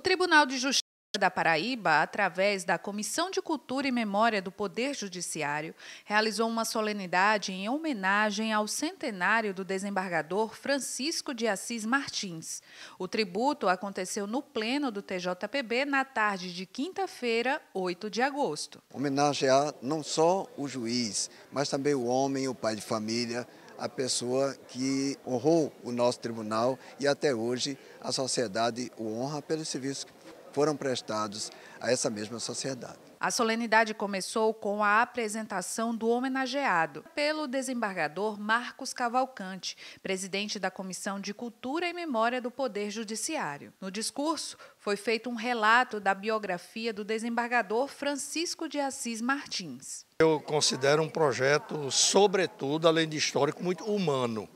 O Tribunal de Justiça da Paraíba, através da Comissão de Cultura e Memória do Poder Judiciário, realizou uma solenidade em homenagem ao centenário do desembargador Francisco de Assis Martins. O tributo aconteceu no pleno do TJPB na tarde de quinta-feira, 8 de agosto. Homenagear não só o juiz, mas também o homem, o pai de família, a pessoa que honrou o nosso tribunal e até hoje a sociedade o honra pelo serviço que foram prestados a essa mesma sociedade. A solenidade começou com a apresentação do homenageado pelo desembargador Marcos Cavalcante, presidente da Comissão de Cultura e Memória do Poder Judiciário. No discurso, foi feito um relato da biografia do desembargador Francisco de Assis Martins. Eu considero um projeto, sobretudo, além de histórico, muito humano.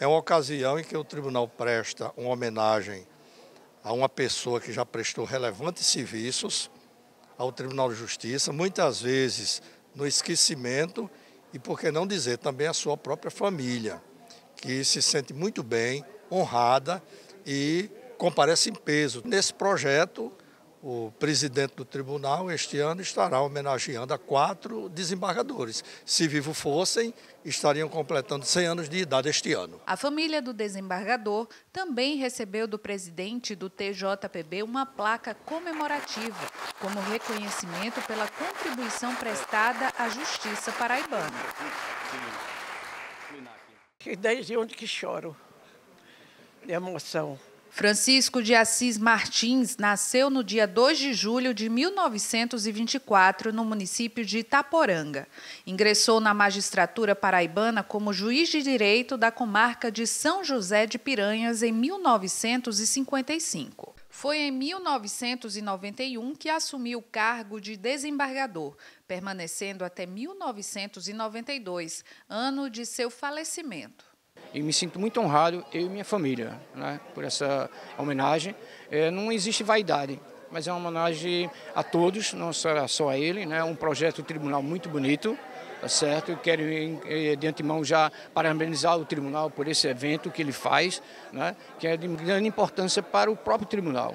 É uma ocasião em que o tribunal presta uma homenagem a uma pessoa que já prestou relevantes serviços ao Tribunal de Justiça, muitas vezes no esquecimento e, por que não dizer, também a sua própria família, que se sente muito bem, honrada e comparece em peso. Nesse projeto, o presidente do tribunal, este ano, estará homenageando a quatro desembargadores. Se vivo fossem, estariam completando 100 anos de idade este ano. A família do desembargador também recebeu do presidente do TJPB uma placa comemorativa, como reconhecimento pela contribuição prestada à Justiça Paraibana. desde onde que choro de emoção. Francisco de Assis Martins nasceu no dia 2 de julho de 1924 no município de Itaporanga. Ingressou na magistratura paraibana como juiz de direito da comarca de São José de Piranhas em 1955. Foi em 1991 que assumiu o cargo de desembargador, permanecendo até 1992, ano de seu falecimento. E me sinto muito honrado, eu e minha família, né, por essa homenagem. É, não existe vaidade, mas é uma homenagem a todos, não será só a ele. Né. É né, um projeto tribunal muito bonito, tá certo? Eu quero é, de antemão já parabenizar o tribunal por esse evento que ele faz, né, que é de grande importância para o próprio tribunal.